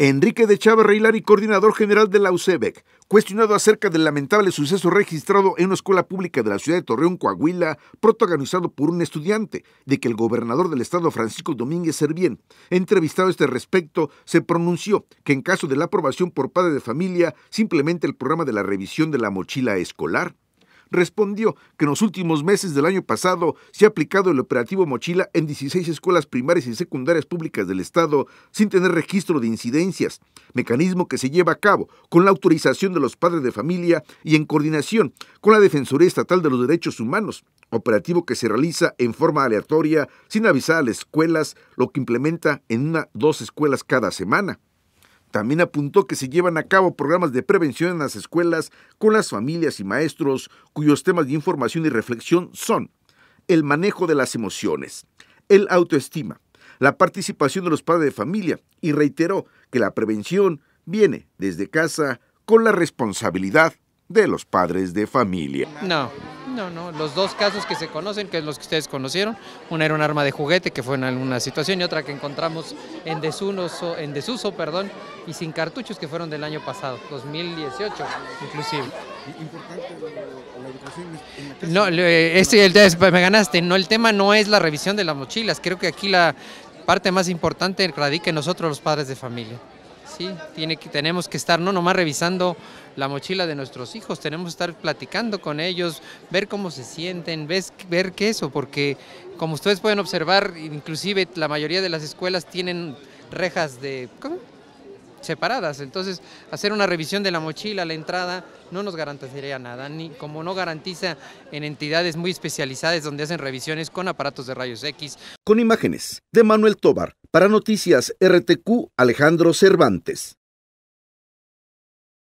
Enrique de Chávez y coordinador general de la UCEBEC, cuestionado acerca del lamentable suceso registrado en una escuela pública de la ciudad de Torreón, Coahuila, protagonizado por un estudiante, de que el gobernador del estado Francisco Domínguez Servién, entrevistado a este respecto, se pronunció que en caso de la aprobación por padre de familia, simplemente el programa de la revisión de la mochila escolar respondió que en los últimos meses del año pasado se ha aplicado el operativo Mochila en 16 escuelas primarias y secundarias públicas del Estado sin tener registro de incidencias, mecanismo que se lleva a cabo con la autorización de los padres de familia y en coordinación con la Defensoría Estatal de los Derechos Humanos, operativo que se realiza en forma aleatoria sin avisar a las escuelas, lo que implementa en una dos escuelas cada semana. También apuntó que se llevan a cabo programas de prevención en las escuelas con las familias y maestros cuyos temas de información y reflexión son el manejo de las emociones, el autoestima, la participación de los padres de familia y reiteró que la prevención viene desde casa con la responsabilidad de los padres de familia. No. ¿no? Los dos casos que se conocen, que es los que ustedes conocieron, una era un arma de juguete que fue en alguna situación y otra que encontramos en desuso, en desuso perdón, y sin cartuchos que fueron del año pasado, 2018 inclusive. Importante la educación No, eh, este, pues, me ganaste, no, el tema no es la revisión de las mochilas, creo que aquí la parte más importante radica en nosotros los padres de familia. Sí, tiene que, tenemos que estar no nomás revisando la mochila de nuestros hijos, tenemos que estar platicando con ellos, ver cómo se sienten, ver qué eso, porque como ustedes pueden observar, inclusive la mayoría de las escuelas tienen rejas de, separadas. Entonces, hacer una revisión de la mochila, la entrada, no nos garantizaría nada, ni como no garantiza en entidades muy especializadas donde hacen revisiones con aparatos de rayos X. Con imágenes de Manuel Tobar, para Noticias RTQ, Alejandro Cervantes.